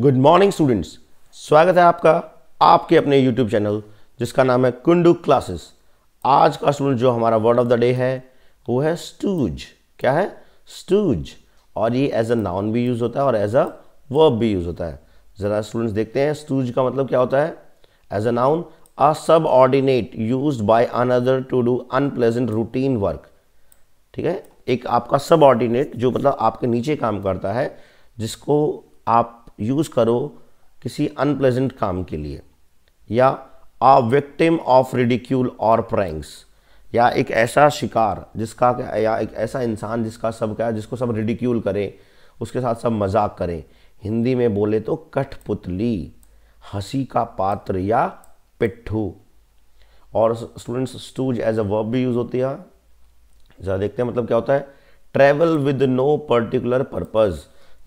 good morning students स्वागत है आपका आपके अपने यूट्यूब चैनल जिसका नाम है कुंडू क्लासेस आज का स्टूडेंट जो हमारा वर्ड ऑफ द डे है वो है स्टूज क्या है स्टूज और ये एज अ नाउन भी यूज़ होता है और एज अ वर्ब भी यूज़ होता है ज़रा स्टूडेंट्स देखते हैं स्टूज का मतलब क्या होता है as a noun a subordinate use by another to do unpleasant routine work ठीक है एक आपका सब ऑर्डिनेट जो मतलब आपके नीचे काम करता है जिसको आप यूज़ करो किसी अनप्लेजेंट काम के लिए या आ विक्टिम ऑफ रिडिक्यूल और प्रैंक्स या एक ऐसा शिकार जिसका या एक ऐसा इंसान जिसका सब क्या जिसको सब रिडिक्यूल करें उसके साथ सब मजाक करें हिंदी में बोले तो कठपुतली हंसी का पात्र या पिट्ठू और students stooge as a verb भी यूज़ होती है ज़रा देखते हैं मतलब क्या होता है travel with no particular purpose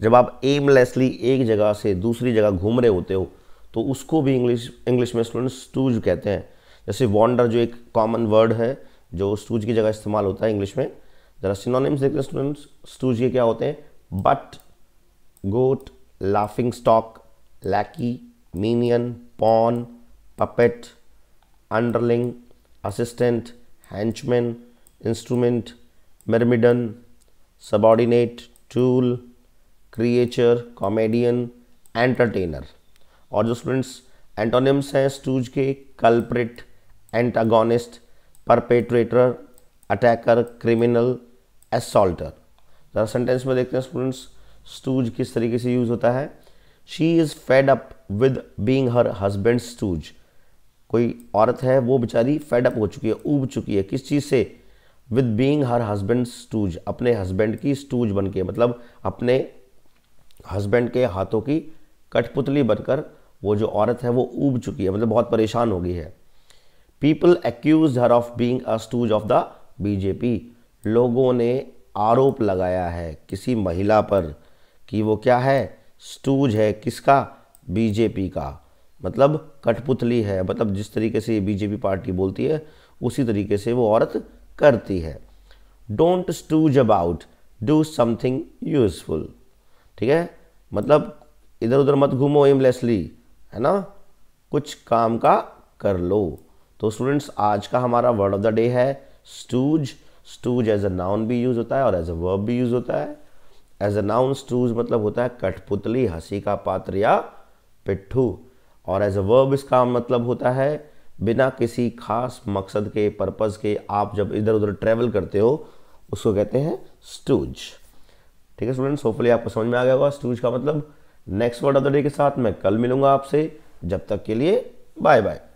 जब आप एमलेसली एक जगह से दूसरी जगह घूम रहे होते हो तो उसको भी इंग्लिश इंग्लिश में स्टूडेंट स्टूज कहते हैं जैसे वॉन्डर जो एक कॉमन वर्ड है जो स्टूज की जगह इस्तेमाल होता है इंग्लिश में ज़रा सिनोनिम्स देखते हैं स्टूडेंट्स स्टूज के क्या होते हैं but goat laughing stock lackey minion pawn puppet underling assistant henchman instrument myrmidon subordinate tool creature comedian entertainer और जो स्टूडेंट्स एंटोनिम्स हैं स्टूज के culprit antagonist perpetrator attacker criminal assaulter ज़रा सेंटेंस में देखते हैं स्टूडेंट्स स्टूज किस तरीके से यूज़ होता है she is fed up with being her husband stooge कोई औरत है वो बेचारी फेड अप हो चुकी है उब चुकी है किस चीज़ से with being her husband stooge अपने हस्बैंड की स्टूज बन के मतलब अपने हस्बैंड के हाथों की कठपुतली बनकर वो जो औरत है वो ऊब चुकी है मतलब बहुत परेशान हो गई है people accuse her of being a stooge of the BJP लोगों ने आरोप लगाया है किसी महिला पर कि वो क्या है स्टूज है किसका बीजेपी का मतलब कठपुतली है मतलब जिस तरीके से ये बीजेपी पार्टी बोलती है उसी तरीके से वो औरत करती है don't stooge about do something useful ठीक है मतलब इधर उधर मत घूमो एमलेसली है ना कुछ काम का कर लो तो स्टूडेंट्स आज का हमारा वर्ड ऑफ द डे है stooge stooge as a noun भी यूज़ होता है और एज अ वर्ब भी यूज़ होता है एज अ नाउन स्टूज मतलब होता है कठपुतली हंसी का पात्र या पिट्ठू और एज अ वर्ब इसका मतलब होता है बिना किसी खास मकसद के पर्पज़ के आप जब इधर उधर ट्रेवल करते हो उसको कहते हैं स्टूज ठीक है स्टूडेंट होपली आपको समझ में आ गया होगा स्टूज का मतलब next word of the day के साथ मैं कल मिलूंगा आपसे जब तक के लिए बाय बाय